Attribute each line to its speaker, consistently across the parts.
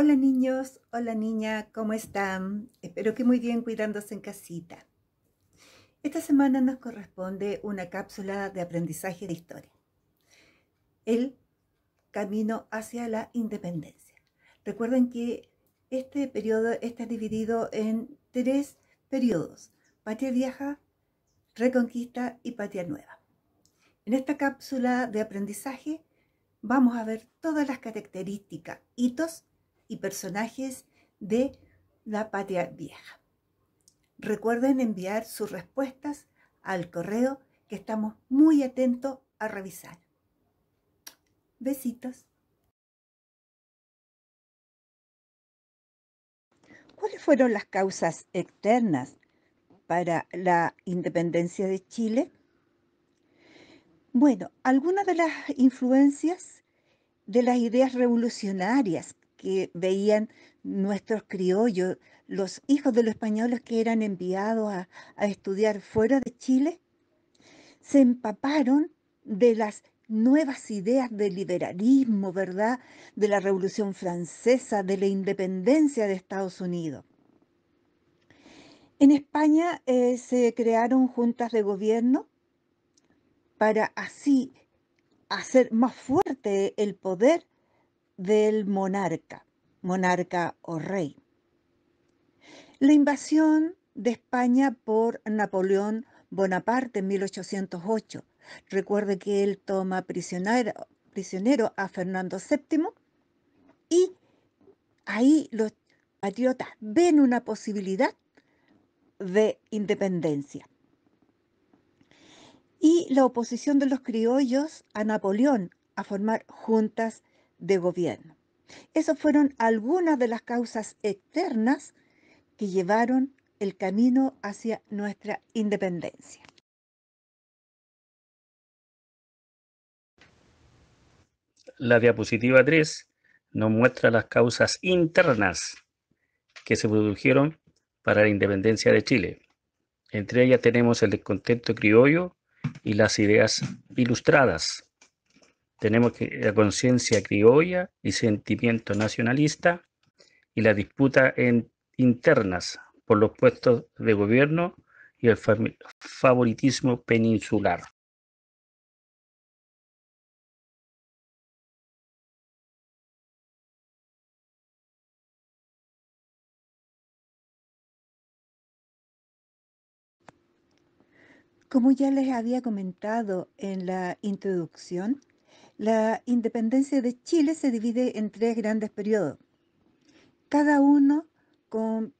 Speaker 1: Hola niños, hola niña, ¿cómo están? Espero que muy bien cuidándose en casita. Esta semana nos corresponde una cápsula de aprendizaje de historia. El camino hacia la independencia. Recuerden que este periodo está dividido en tres periodos. Patria vieja, reconquista y patria nueva. En esta cápsula de aprendizaje vamos a ver todas las características, hitos y personajes de la patria vieja. Recuerden enviar sus respuestas al correo que estamos muy atentos a revisar. Besitos. ¿Cuáles fueron las causas externas para la independencia de Chile? Bueno, algunas de las influencias de las ideas revolucionarias que veían nuestros criollos, los hijos de los españoles que eran enviados a, estudiar fuera de Chile, se empaparon de las nuevas ideas del liberalismo, ¿verdad? De la Revolución Francesa, de la independencia de Estados Unidos. En España eh, se crearon juntas de gobierno para así hacer más fuerte el poder del monarca, monarca o rey. La invasión de España por Napoleón Bonaparte en 1808. Recuerde que él toma prisionero, a Fernando VII y ahí los patriotas ven una posibilidad de independencia. Y la oposición de los criollos a Napoleón a formar juntas de gobierno. Esas fueron algunas de las causas externas que llevaron el camino hacia nuestra independencia.
Speaker 2: La diapositiva 3 nos muestra las causas internas que se produjeron para la independencia de Chile. Entre ellas tenemos el descontento criollo y las ideas ilustradas. Tenemos la conciencia criolla y sentimiento nacionalista y la disputa internas por los puestos de gobierno y el favoritismo peninsular.
Speaker 1: Como ya les había comentado en la introducción, la independencia de Chile se divide en tres grandes periodos, cada uno con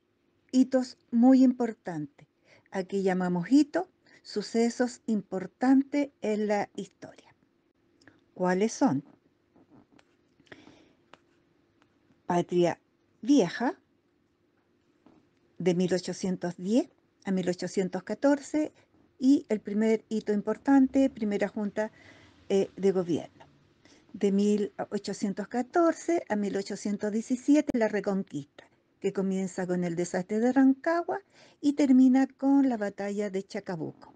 Speaker 1: hitos muy importantes. Aquí llamamos hitos sucesos importantes en la historia. ¿Cuáles son? Patria Vieja, de 1810 a 1814, y el primer hito importante, primera junta eh, de gobierno de 1814 a 1817, la Reconquista, que comienza con el desastre de Rancagua y termina con la batalla de Chacabuco.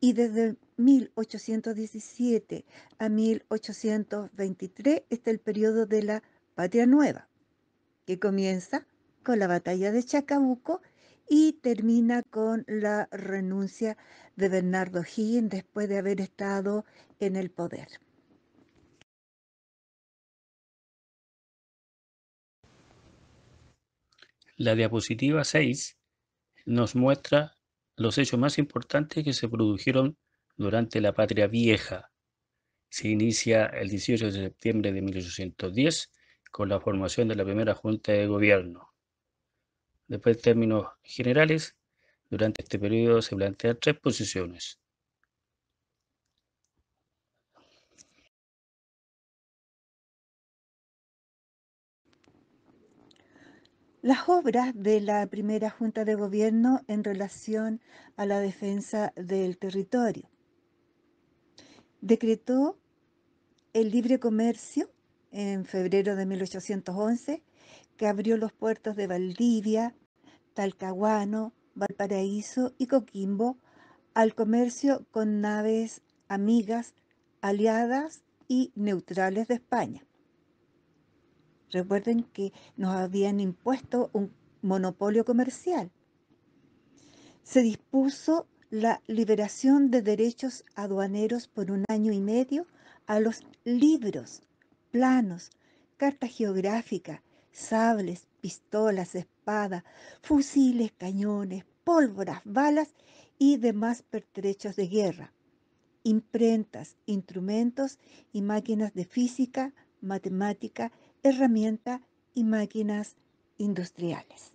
Speaker 1: Y desde 1817 a 1823 está el periodo de la Patria Nueva, que comienza con la batalla de Chacabuco y termina con la renuncia de Bernardo Higgins después de haber estado en el poder.
Speaker 2: La diapositiva 6 nos muestra los hechos más importantes que se produjeron durante la Patria Vieja. Se inicia el 18 de septiembre de 1810 con la formación de la primera Junta de Gobierno. Después, en términos generales, durante este periodo se plantean tres posiciones.
Speaker 1: Las obras de la primera Junta de Gobierno en relación a la defensa del territorio. Decretó el libre comercio en febrero de 1811, que abrió los puertos de Valdivia, Talcahuano, Valparaíso y Coquimbo al comercio con naves amigas, aliadas y neutrales de España. Recuerden que nos habían impuesto un monopolio comercial. Se dispuso la liberación de derechos aduaneros por un año y medio a los libros, planos, carta geográfica, sables, pistolas, espadas, fusiles, cañones, pólvoras, balas y demás pertrechos de guerra, imprentas, instrumentos y máquinas de física, matemática herramienta y máquinas industriales.